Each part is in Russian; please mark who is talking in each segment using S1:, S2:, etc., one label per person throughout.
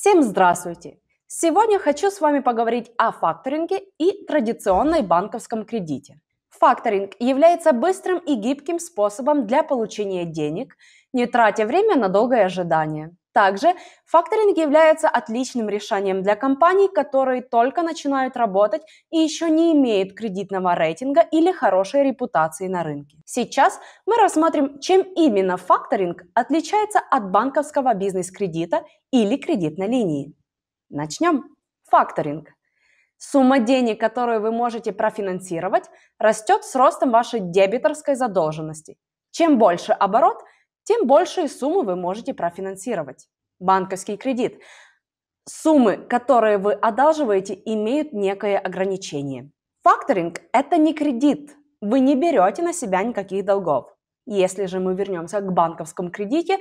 S1: Всем здравствуйте! Сегодня хочу с вами поговорить о факторинге и традиционной банковском кредите. Факторинг является быстрым и гибким способом для получения денег, не тратя время на долгое ожидание. Также факторинг является отличным решением для компаний, которые только начинают работать и еще не имеют кредитного рейтинга или хорошей репутации на рынке. Сейчас мы рассмотрим, чем именно факторинг отличается от банковского бизнес-кредита или кредитной линии. Начнем. Факторинг. Сумма денег, которую вы можете профинансировать, растет с ростом вашей дебиторской задолженности. Чем больше оборот – тем большую сумму вы можете профинансировать. Банковский кредит. Суммы, которые вы одалживаете, имеют некое ограничение. Факторинг – это не кредит. Вы не берете на себя никаких долгов. Если же мы вернемся к банковскому кредиту,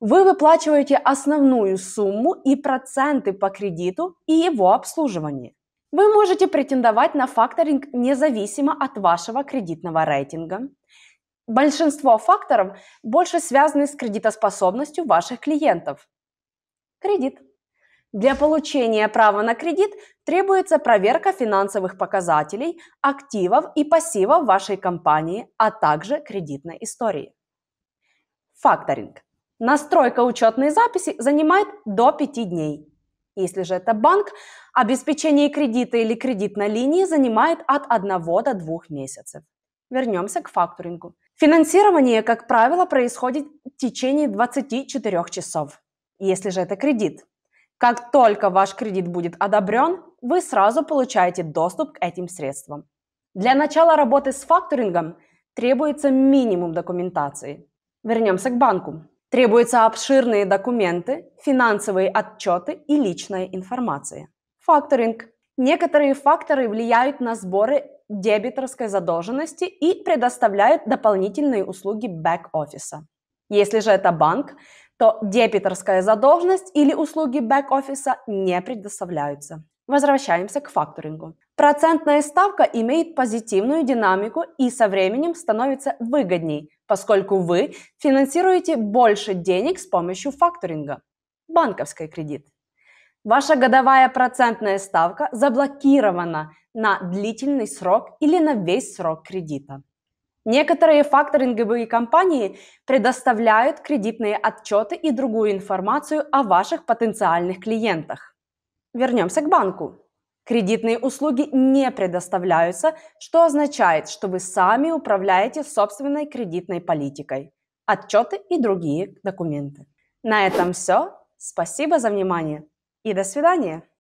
S1: вы выплачиваете основную сумму и проценты по кредиту и его обслуживанию. Вы можете претендовать на факторинг независимо от вашего кредитного рейтинга. Большинство факторов больше связаны с кредитоспособностью ваших клиентов. Кредит. Для получения права на кредит требуется проверка финансовых показателей, активов и пассивов вашей компании, а также кредитной истории. Факторинг. Настройка учетной записи занимает до 5 дней. Если же это банк, обеспечение кредита или кредитной линии занимает от 1 до 2 месяцев. Вернемся к факторингу. Финансирование, как правило, происходит в течение 24 часов, если же это кредит. Как только ваш кредит будет одобрен, вы сразу получаете доступ к этим средствам. Для начала работы с факторингом требуется минимум документации. Вернемся к банку. Требуются обширные документы, финансовые отчеты и личная информация. Факторинг Некоторые факторы влияют на сборы дебиторской задолженности и предоставляют дополнительные услуги бэк-офиса. Если же это банк, то дебиторская задолженность или услуги бэк-офиса не предоставляются. Возвращаемся к факторингу. Процентная ставка имеет позитивную динамику и со временем становится выгодней, поскольку вы финансируете больше денег с помощью факторинга. Банковский кредит. Ваша годовая процентная ставка заблокирована на длительный срок или на весь срок кредита. Некоторые факторинговые компании предоставляют кредитные отчеты и другую информацию о ваших потенциальных клиентах. Вернемся к банку. Кредитные услуги не предоставляются, что означает, что вы сами управляете собственной кредитной политикой, отчеты и другие документы. На этом все. Спасибо за внимание и до свидания!